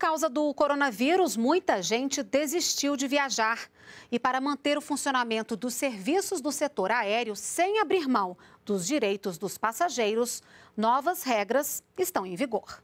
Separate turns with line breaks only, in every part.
Por causa do coronavírus, muita gente desistiu de viajar. E para manter o funcionamento dos serviços do setor aéreo sem abrir mão dos direitos dos passageiros, novas regras estão em vigor.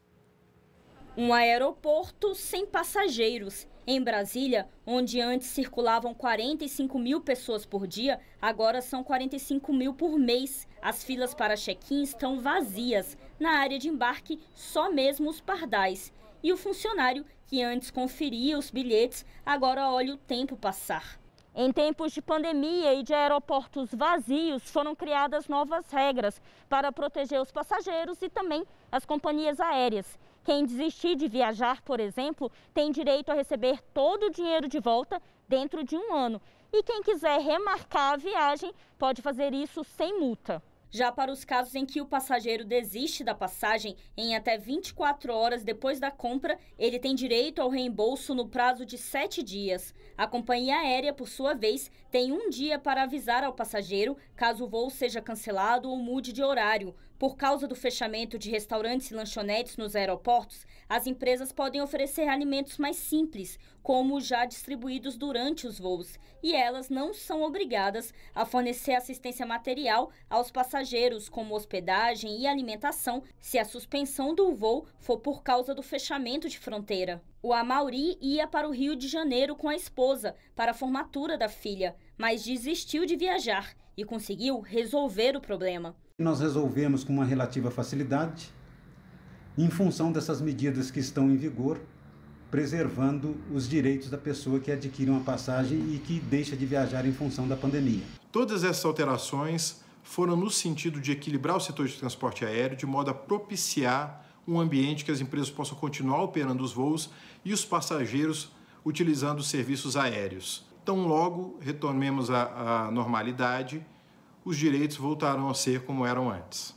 Um aeroporto sem passageiros. Em Brasília, onde antes circulavam 45 mil pessoas por dia, agora são 45 mil por mês. As filas para check-in estão vazias. Na área de embarque, só mesmo os pardais e o funcionário, que antes conferia os bilhetes, agora olha o tempo passar. Em tempos de pandemia e de aeroportos vazios, foram criadas novas regras para proteger os passageiros e também as companhias aéreas. Quem desistir de viajar, por exemplo, tem direito a receber todo o dinheiro de volta dentro de um ano. E quem quiser remarcar a viagem pode fazer isso sem multa. Já para os casos em que o passageiro desiste da passagem em até 24 horas depois da compra, ele tem direito ao reembolso no prazo de 7 dias. A companhia aérea, por sua vez, tem um dia para avisar ao passageiro caso o voo seja cancelado ou mude de horário. Por causa do fechamento de restaurantes e lanchonetes nos aeroportos, as empresas podem oferecer alimentos mais simples, como já distribuídos durante os voos, e elas não são obrigadas a fornecer assistência material aos passageiros passageiros, como hospedagem e alimentação, se a suspensão do voo for por causa do fechamento de fronteira. O Amauri ia para o Rio de Janeiro com a esposa para a formatura da filha, mas desistiu de viajar e conseguiu resolver o problema.
Nós resolvemos com uma relativa facilidade, em função dessas medidas que estão em vigor, preservando os direitos da pessoa que adquire uma passagem e que deixa de viajar em função da pandemia. Todas essas alterações foram no sentido de equilibrar o
setor de transporte aéreo de modo a propiciar um ambiente que as empresas possam continuar operando os voos e os passageiros utilizando os serviços aéreos. Tão logo retornemos à, normalidade, os direitos voltarão a ser como eram antes.